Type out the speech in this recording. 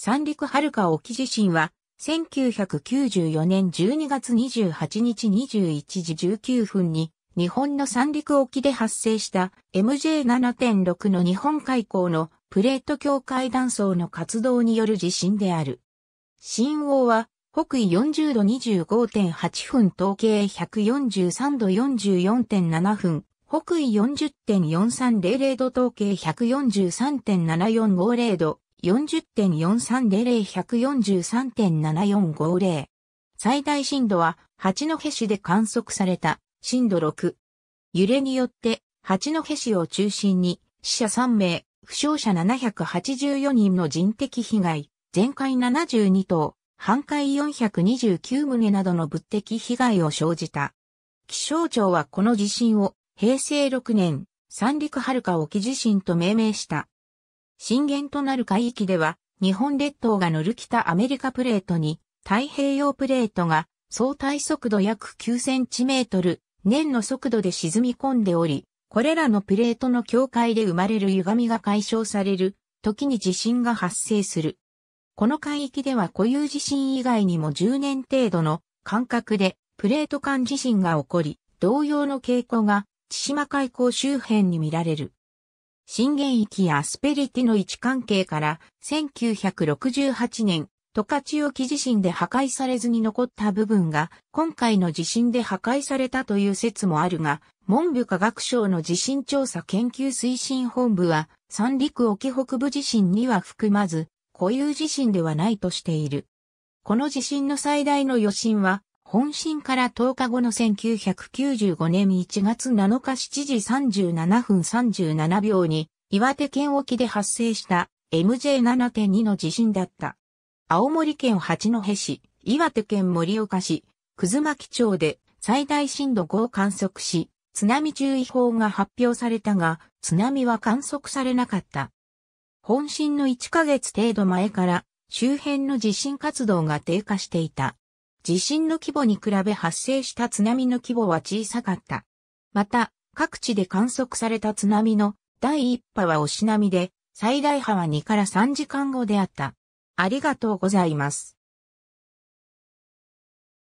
三陸遥沖地震は、1994年12月28日21時19分に、日本の三陸沖で発生した MJ7.6 の日本海溝のプレート境界断層の活動による地震である。震央は、北緯40度25.8分統計143度44.7分、北緯40.4300度統計143.7450度、4 0 4 3で0 1 4 3 7 4 5 0最大震度は八戸市で観測された震度6。揺れによって八戸市を中心に死者3名、負傷者784人の人的被害、全壊72棟、半壊429棟などの物的被害を生じた。気象庁はこの地震を平成6年三陸遥沖地震と命名した。震源となる海域では、日本列島が乗る北アメリカプレートに、太平洋プレートが相対速度約9センチメートル、年の速度で沈み込んでおり、これらのプレートの境界で生まれる歪みが解消される、時に地震が発生する。この海域では固有地震以外にも10年程度の間隔でプレート間地震が起こり、同様の傾向が千島海溝周辺に見られる。震源域やアスペリティの位置関係から、1968年、十勝沖地震で破壊されずに残った部分が、今回の地震で破壊されたという説もあるが、文部科学省の地震調査研究推進本部は、三陸沖北部地震には含まず、固有地震ではないとしている。この地震の最大の余震は、本震から10日後の1995年1月7日7時37分37秒に、岩手県沖で発生した MJ7.2 の地震だった。青森県八戸市、岩手県盛岡市、葛巻町で最大震度5を観測し、津波注意報が発表されたが、津波は観測されなかった。本震の1ヶ月程度前から周辺の地震活動が低下していた。地震の規模に比べ発生した津波の規模は小さかった。また、各地で観測された津波の第1波は押し波で、最大波は2から3時間後であった。ありがとうございます。